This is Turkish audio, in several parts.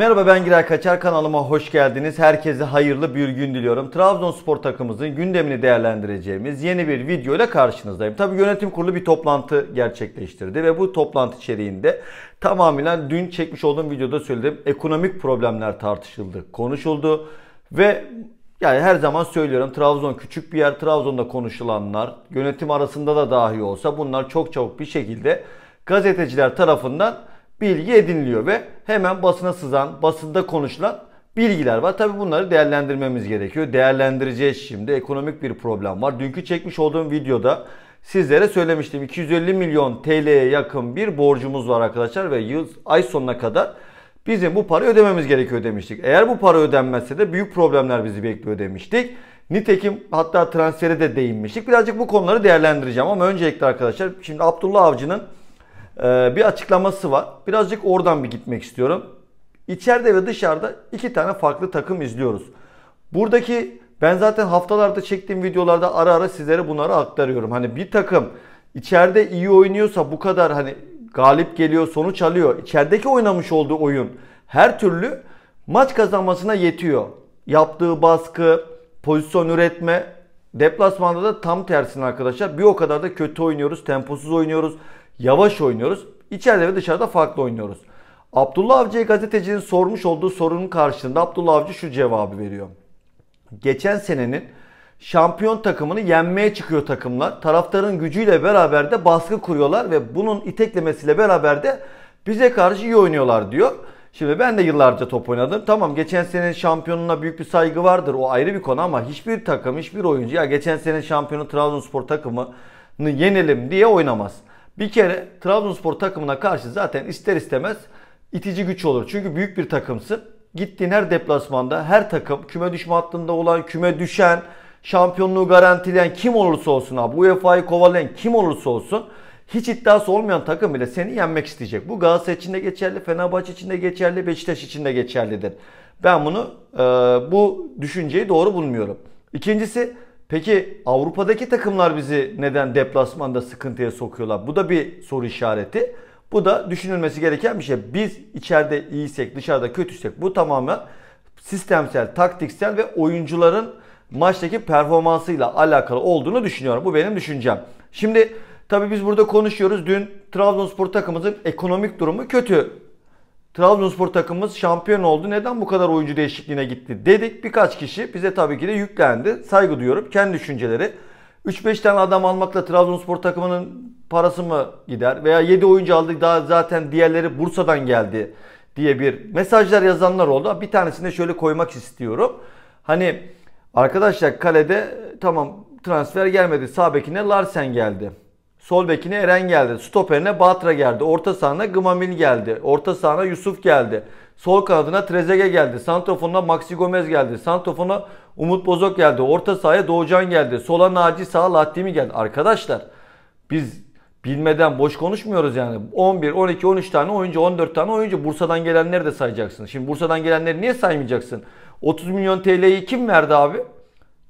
Merhaba ben Giray Kaçar kanalıma hoş geldiniz. Herkese hayırlı bir gün diliyorum. Trabzonspor takımımızın gündemini değerlendireceğimiz yeni bir video ile karşınızdayım. Tabi yönetim kurulu bir toplantı gerçekleştirdi ve bu toplantı içeriğinde tamamen dün çekmiş olduğum videoda söylediğim Ekonomik problemler tartışıldı, konuşuldu ve yani her zaman söylüyorum Trabzon küçük bir yer. Trabzon'da konuşulanlar yönetim arasında da dahi olsa bunlar çok çabuk bir şekilde gazeteciler tarafından bilgi ediniliyor ve hemen basına sızan, basında konuşulan bilgiler var. Tabii bunları değerlendirmemiz gerekiyor. Değerlendireceğiz şimdi. Ekonomik bir problem var. Dünkü çekmiş olduğum videoda sizlere söylemiştim. 250 milyon TL'ye yakın bir borcumuz var arkadaşlar ve yıl ay sonuna kadar bizim bu parayı ödememiz gerekiyor demiştik. Eğer bu para ödenmezse de büyük problemler bizi bekliyor demiştik. Nitekim hatta transfere de değinmiştik. Birazcık bu konuları değerlendireceğim ama öncelikle arkadaşlar şimdi Abdullah Avcı'nın ee, bir açıklaması var. Birazcık oradan bir gitmek istiyorum. İçeride ve dışarıda iki tane farklı takım izliyoruz. Buradaki ben zaten haftalarda çektiğim videolarda ara ara sizlere bunları aktarıyorum. Hani bir takım içeride iyi oynuyorsa bu kadar hani galip geliyor, sonuç alıyor. İçerideki oynamış olduğu oyun her türlü maç kazanmasına yetiyor. Yaptığı baskı, pozisyon üretme, deplasmanda da tam tersine arkadaşlar. Bir o kadar da kötü oynuyoruz, temposuz oynuyoruz yavaş oynuyoruz. İçeride ve dışarıda farklı oynuyoruz. Abdullah Avcı'ya gazetecinin sormuş olduğu sorunun karşılığında Abdullah Avcı şu cevabı veriyor. Geçen senenin şampiyon takımını yenmeye çıkıyor takımlar. Taraftarın gücüyle beraber de baskı kuruyorlar ve bunun iteklemesiyle beraber de bize karşı iyi oynuyorlar diyor. Şimdi ben de yıllarca top oynadım. Tamam geçen sene şampiyonuna büyük bir saygı vardır. O ayrı bir konu ama hiçbir takım, hiçbir oyuncu ya geçen sene şampiyonu Trabzonspor takımını yenelim diye oynamaz. Bir kere Trabzonspor takımına karşı zaten ister istemez itici güç olur. Çünkü büyük bir takımsın. Gittiğin her deplasmanda her takım küme düşme hattında olan, küme düşen, şampiyonluğu garantileyen kim olursa olsun abi UEFA'yı kovalayan kim olursa olsun hiç iddiası olmayan takım bile seni yenmek isteyecek. Bu Galatasaray için de geçerli, Fenerbahçe için de geçerli, Beşiktaş için de geçerlidir. Ben bunu e, bu düşünceyi doğru bulmuyorum. İkincisi Peki Avrupa'daki takımlar bizi neden deplasmanda sıkıntıya sokuyorlar? Bu da bir soru işareti. Bu da düşünülmesi gereken bir şey. Biz içeride iyiysek, dışarıda kötüysek bu tamamen sistemsel, taktiksel ve oyuncuların maçtaki performansıyla alakalı olduğunu düşünüyorum. Bu benim düşüncem. Şimdi tabii biz burada konuşuyoruz. Dün Trabzonspor takımımızın ekonomik durumu kötü. Trabzonspor takımımız şampiyon oldu. Neden bu kadar oyuncu değişikliğine gitti dedik. Birkaç kişi bize tabii ki de yüklendi. Saygı duyuyorum. Kendi düşünceleri. 3-5 tane adam almakla Trabzonspor takımının parası mı gider? Veya 7 oyuncu aldık daha zaten diğerleri Bursa'dan geldi diye bir mesajlar yazanlar oldu. Bir tanesini de şöyle koymak istiyorum. Hani arkadaşlar kalede tamam transfer gelmedi. Sağ bekine Larsen geldi. Sol bekine Eren geldi. Stoperine Batra geldi. Orta sahana Gımamil geldi. Orta sahana Yusuf geldi. Sol kanadına Trezege geldi. Santrofonuna Maxi Gomez geldi. Santofon'a Umut Bozok geldi. Orta sahaya Doğucan geldi. Sola Naci sağa Lattimi geldi. Arkadaşlar biz bilmeden boş konuşmuyoruz yani. 11, 12, 13 tane oyuncu, 14 tane oyuncu. Bursa'dan gelenleri de sayacaksın. Şimdi Bursa'dan gelenleri niye saymayacaksın? 30 milyon TL'yi kim verdi abi?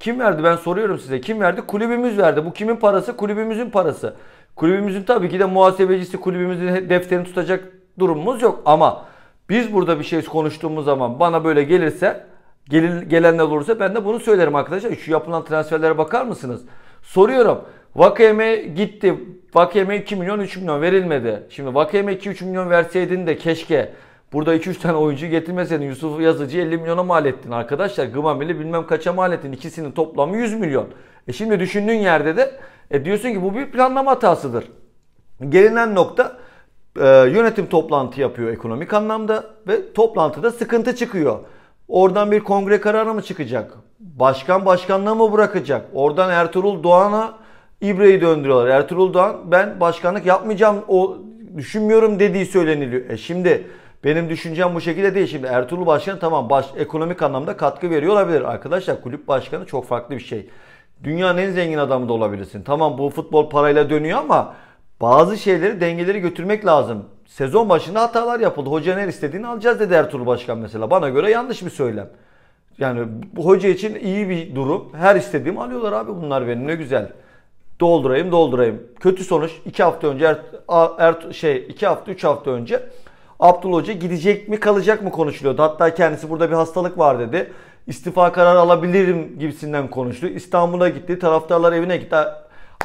Kim verdi? Ben soruyorum size. Kim verdi? Kulübümüz verdi. Bu kimin parası? Kulübümüzün parası. Kulübümüzün tabii ki de muhasebecisi kulübümüzün defterini tutacak durumumuz yok. Ama biz burada bir şey konuştuğumuz zaman bana böyle gelirse gelir, gelenler olursa ben de bunu söylerim arkadaşlar. Şu yapılan transferlere bakar mısınız? Soruyorum. Vakeme gitti. Vakeme 2 milyon 3 milyon verilmedi. Şimdi Vakeme 2-3 milyon verseydin de keşke Burada 2-3 tane oyuncu getirmeseydin Yusuf Yazıcı 50 milyona mal ettin arkadaşlar. Gımamel'i bilmem kaça mal ettin. İkisinin toplamı 100 milyon. E şimdi düşündüğün yerde de e diyorsun ki bu bir planlama hatasıdır. Gelinen nokta e, yönetim toplantı yapıyor ekonomik anlamda ve toplantıda sıkıntı çıkıyor. Oradan bir kongre kararı mı çıkacak? Başkan başkanlığı mı bırakacak? Oradan Ertuğrul Doğan'a İbre'yi döndürüyorlar. Ertuğrul Doğan ben başkanlık yapmayacağım o düşünmüyorum dediği söyleniliyor. E şimdi benim düşüncem bu şekilde değil. Şimdi Ertuğrul Başkan tamam baş, ekonomik anlamda katkı veriyor olabilir. Arkadaşlar kulüp başkanı çok farklı bir şey. Dünyanın en zengin adamı da olabilirsin. Tamam bu futbol parayla dönüyor ama bazı şeyleri dengeleri götürmek lazım. Sezon başında hatalar yapıldı. Hoca ne istediğini alacağız dedi Ertuğrul Başkan mesela. Bana göre yanlış bir söylem. Yani bu hoca için iyi bir durum. Her istediğimi alıyorlar abi bunlar benim ne güzel. Doldurayım doldurayım. Kötü sonuç 2 hafta önce Ert er, şey 2 hafta 3 hafta önce Abdul Hoca gidecek mi kalacak mı konuşuluyordu. Hatta kendisi burada bir hastalık var dedi. İstifa kararı alabilirim gibisinden konuştu. İstanbul'a gitti. Taraftarlar evine gitti.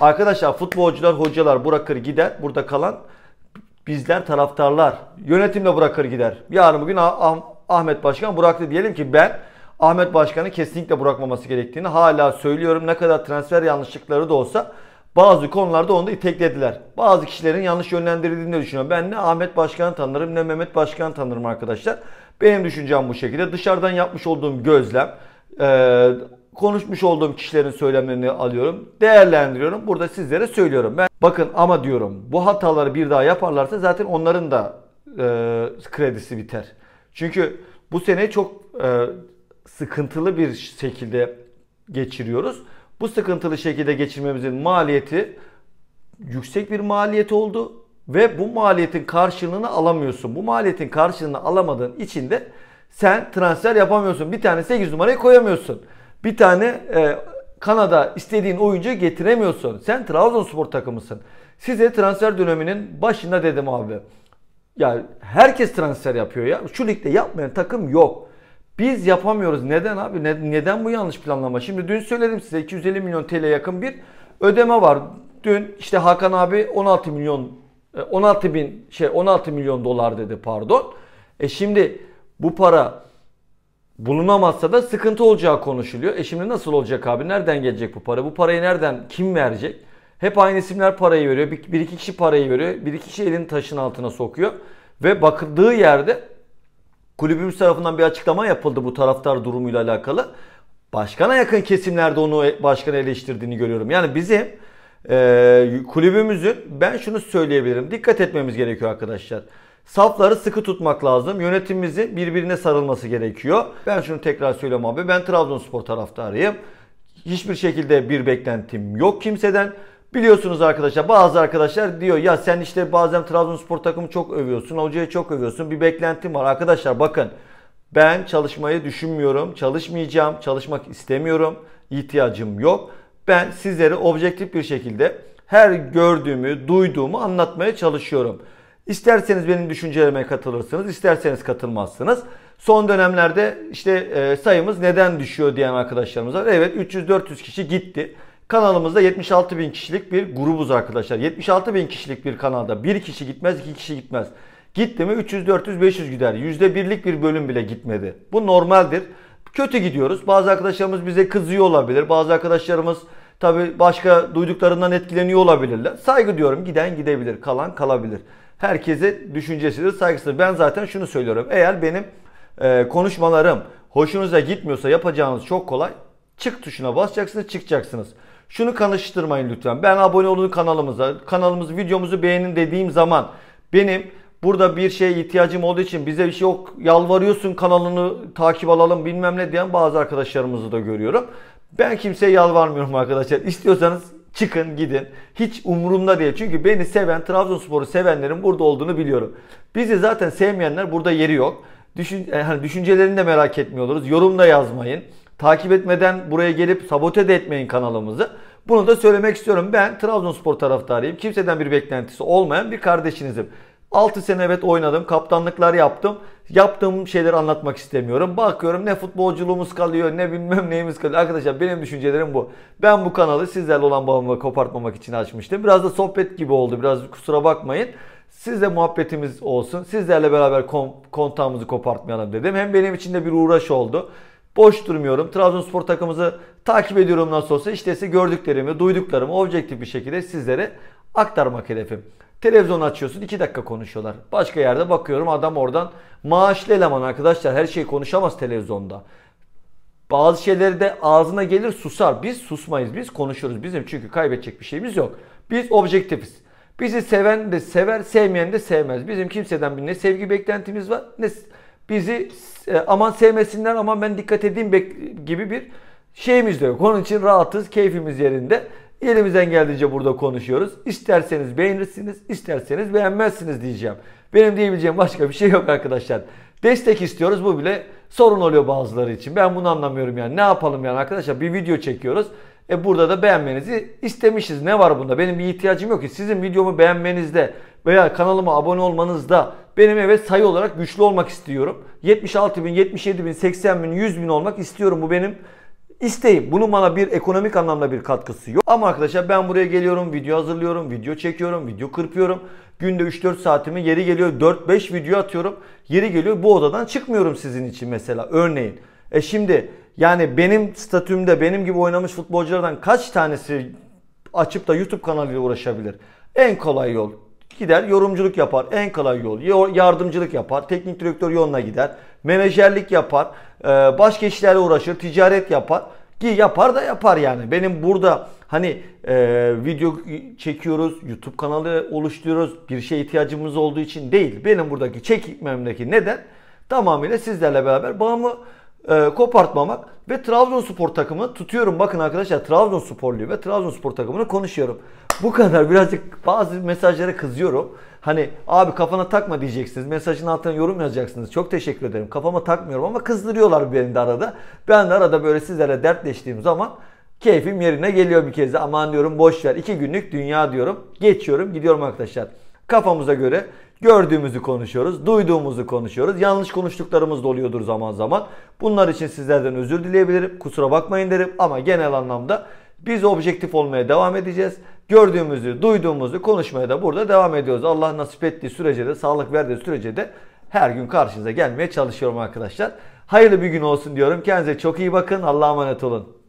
Arkadaşlar futbolcular, hocalar bırakır gider. Burada kalan bizler taraftarlar. Yönetimle bırakır gider. Yarın bugün ah Ahmet Başkan bıraktı. Diyelim ki ben Ahmet Başkan'ı kesinlikle bırakmaması gerektiğini hala söylüyorum. Ne kadar transfer yanlışlıkları da olsa bazı konularda onu da iteklediler. Bazı kişilerin yanlış yönlendirildiğini düşünüyorum. Ben ne Ahmet Başkan tanırım ne Mehmet Başkan tanırım arkadaşlar. Benim düşüncem bu şekilde. Dışarıdan yapmış olduğum gözlem, e, konuşmuş olduğum kişilerin söylemlerini alıyorum, değerlendiriyorum. Burada sizlere söylüyorum. Ben bakın ama diyorum bu hataları bir daha yaparlarsa zaten onların da e, kredisi biter. Çünkü bu sene çok e, sıkıntılı bir şekilde geçiriyoruz bu sıkıntılı şekilde geçirmemizin maliyeti yüksek bir maliyet oldu ve bu maliyetin karşılığını alamıyorsun. Bu maliyetin karşılığını alamadığın için de sen transfer yapamıyorsun. Bir tane 8 numarayı koyamıyorsun. Bir tane e, Kanada istediğin oyuncu getiremiyorsun. Sen Trabzonspor takımısın. Size transfer döneminin başında dedim abi. Yani herkes transfer yapıyor ya. Şu ligde yapmayan takım yok. Biz yapamıyoruz. Neden abi? Ne, neden bu yanlış planlama? Şimdi dün söyledim size 250 milyon TL yakın bir ödeme var. Dün işte Hakan abi 16 milyon 16 e, bin şey 16 milyon dolar dedi pardon. E şimdi bu para bulunamazsa da sıkıntı olacağı konuşuluyor. E şimdi nasıl olacak abi? Nereden gelecek bu para? Bu parayı nereden kim verecek? Hep aynı isimler parayı veriyor. Bir, bir iki kişi parayı veriyor. Bir iki kişi elini taşın altına sokuyor. Ve bakıldığı yerde kulübümüz tarafından bir açıklama yapıldı bu taraftar durumuyla alakalı. Başkana yakın kesimlerde onu e, başkan eleştirdiğini görüyorum. Yani bizim e, kulübümüzün ben şunu söyleyebilirim. Dikkat etmemiz gerekiyor arkadaşlar. Safları sıkı tutmak lazım. Yönetimimizin birbirine sarılması gerekiyor. Ben şunu tekrar söyleyeyim abi. Ben Trabzonspor taraftarıyım. Hiçbir şekilde bir beklentim yok kimseden. Biliyorsunuz arkadaşlar bazı arkadaşlar diyor ya sen işte bazen Trabzonspor takımı çok övüyorsun. Hocayı çok övüyorsun. Bir beklentim var. Arkadaşlar bakın ben çalışmayı düşünmüyorum. Çalışmayacağım. Çalışmak istemiyorum. İhtiyacım yok. Ben sizlere objektif bir şekilde her gördüğümü, duyduğumu anlatmaya çalışıyorum. İsterseniz benim düşüncelerime katılırsınız, isterseniz katılmazsınız. Son dönemlerde işte e, sayımız neden düşüyor diyen arkadaşlarımız var. Evet 300-400 kişi gitti. Kanalımızda 76 bin kişilik bir grubuz arkadaşlar. 76 bin kişilik bir kanalda bir kişi gitmez, iki kişi gitmez. Gitti mi 300, 400, 500 gider. Yüzde birlik bir bölüm bile gitmedi. Bu normaldir. Kötü gidiyoruz. Bazı arkadaşlarımız bize kızıyor olabilir. Bazı arkadaşlarımız tabi başka duyduklarından etkileniyor olabilirler. Saygı diyorum. Giden gidebilir. Kalan kalabilir. Herkese düşüncesidir, saygısıdır. Ben zaten şunu söylüyorum. Eğer benim e, konuşmalarım hoşunuza gitmiyorsa yapacağınız çok kolay. Çık tuşuna basacaksınız, çıkacaksınız. Şunu kanıştırmayın lütfen. Ben abone olun kanalımıza, kanalımızı, videomuzu beğenin dediğim zaman benim burada bir şeye ihtiyacım olduğu için bize bir şey yok yalvarıyorsun kanalını takip alalım bilmem ne diyen bazı arkadaşlarımızı da görüyorum. Ben kimseye yalvarmıyorum arkadaşlar. İstiyorsanız çıkın gidin. Hiç umurumda değil. Çünkü beni seven, Trabzonspor'u sevenlerin burada olduğunu biliyorum. Bizi zaten sevmeyenler burada yeri yok. Düşün, yani e, düşüncelerini de merak etmiyoruz. da yazmayın. Takip etmeden buraya gelip sabote de etmeyin kanalımızı. Bunu da söylemek istiyorum. Ben Trabzonspor taraftarıyım. Kimseden bir beklentisi olmayan bir kardeşinizim. 6 sene evet oynadım. Kaptanlıklar yaptım. Yaptığım şeyleri anlatmak istemiyorum. Bakıyorum ne futbolculuğumuz kalıyor ne bilmem neyimiz kalıyor. Arkadaşlar benim düşüncelerim bu. Ben bu kanalı sizlerle olan bağımı kopartmamak için açmıştım. Biraz da sohbet gibi oldu. Biraz kusura bakmayın. Sizle muhabbetimiz olsun. Sizlerle beraber kon kontağımızı kopartmayalım dedim. Hem benim için de bir uğraş oldu. Boş durmuyorum. Trabzonspor takımımızı takip ediyorum nasıl olsa. İşte size gördüklerimi, duyduklarımı objektif bir şekilde sizlere aktarmak hedefim. Televizyon açıyorsun 2 dakika konuşuyorlar. Başka yerde bakıyorum adam oradan maaşlı eleman arkadaşlar her şeyi konuşamaz televizyonda. Bazı şeyleri de ağzına gelir susar. Biz susmayız biz konuşuruz bizim çünkü kaybedecek bir şeyimiz yok. Biz objektifiz. Bizi seven de sever sevmeyen de sevmez. Bizim kimseden bir ne sevgi beklentimiz var ne bizi e, aman sevmesinler aman ben dikkat edeyim gibi bir şeyimiz de yok. Onun için rahatız, keyfimiz yerinde. Elimizden geldiğince burada konuşuyoruz. İsterseniz beğenirsiniz, isterseniz beğenmezsiniz diyeceğim. Benim diyebileceğim başka bir şey yok arkadaşlar. Destek istiyoruz bu bile sorun oluyor bazıları için. Ben bunu anlamıyorum yani. Ne yapalım yani arkadaşlar bir video çekiyoruz. E burada da beğenmenizi istemişiz. Ne var bunda? Benim bir ihtiyacım yok ki. Sizin videomu beğenmenizde veya kanalıma abone olmanızda benim evet sayı olarak güçlü olmak istiyorum. 76 bin, 77 bin, 80 bin, 100 bin olmak istiyorum. Bu benim isteğim. Bunun bana bir ekonomik anlamda bir katkısı yok. Ama arkadaşlar ben buraya geliyorum, video hazırlıyorum, video çekiyorum, video kırpıyorum. Günde 3-4 saatimi yeri geliyor 4-5 video atıyorum. Yeri geliyor bu odadan çıkmıyorum sizin için mesela örneğin. E şimdi yani benim statümde benim gibi oynamış futbolculardan kaç tanesi açıp da YouTube kanalıyla uğraşabilir? En kolay yol Gider yorumculuk yapar. En kolay yol. Yardımcılık yapar. Teknik direktör yoluna gider. Menajerlik yapar. E, başka işlerle uğraşır. Ticaret yapar. Ki yapar da yapar yani. Benim burada hani e, video çekiyoruz, YouTube kanalı oluşturuyoruz. Bir şey ihtiyacımız olduğu için değil. Benim buradaki çekmemdeki neden tamamıyla sizlerle beraber bağımı e, kopartmamak ve Trabzonspor takımı tutuyorum bakın arkadaşlar Trabzonsporluyum ve Trabzonspor takımını konuşuyorum. Bu kadar birazcık bazı mesajlara kızıyorum. Hani abi kafana takma diyeceksiniz. Mesajın altına yorum yazacaksınız. Çok teşekkür ederim. Kafama takmıyorum ama kızdırıyorlar beni de arada. Ben de arada böyle sizlere dertleştiğim zaman keyfim yerine geliyor bir kez de. Aman diyorum boş ver. iki günlük dünya diyorum. Geçiyorum gidiyorum arkadaşlar. Kafamıza göre Gördüğümüzü konuşuyoruz, duyduğumuzu konuşuyoruz. Yanlış konuştuklarımız da oluyordur zaman zaman. Bunlar için sizlerden özür dileyebilirim. Kusura bakmayın derim ama genel anlamda biz objektif olmaya devam edeceğiz. Gördüğümüzü, duyduğumuzu konuşmaya da burada devam ediyoruz. Allah nasip ettiği sürece de, sağlık verdiği sürece de her gün karşınıza gelmeye çalışıyorum arkadaşlar. Hayırlı bir gün olsun diyorum. Kendinize çok iyi bakın. Allah'a emanet olun.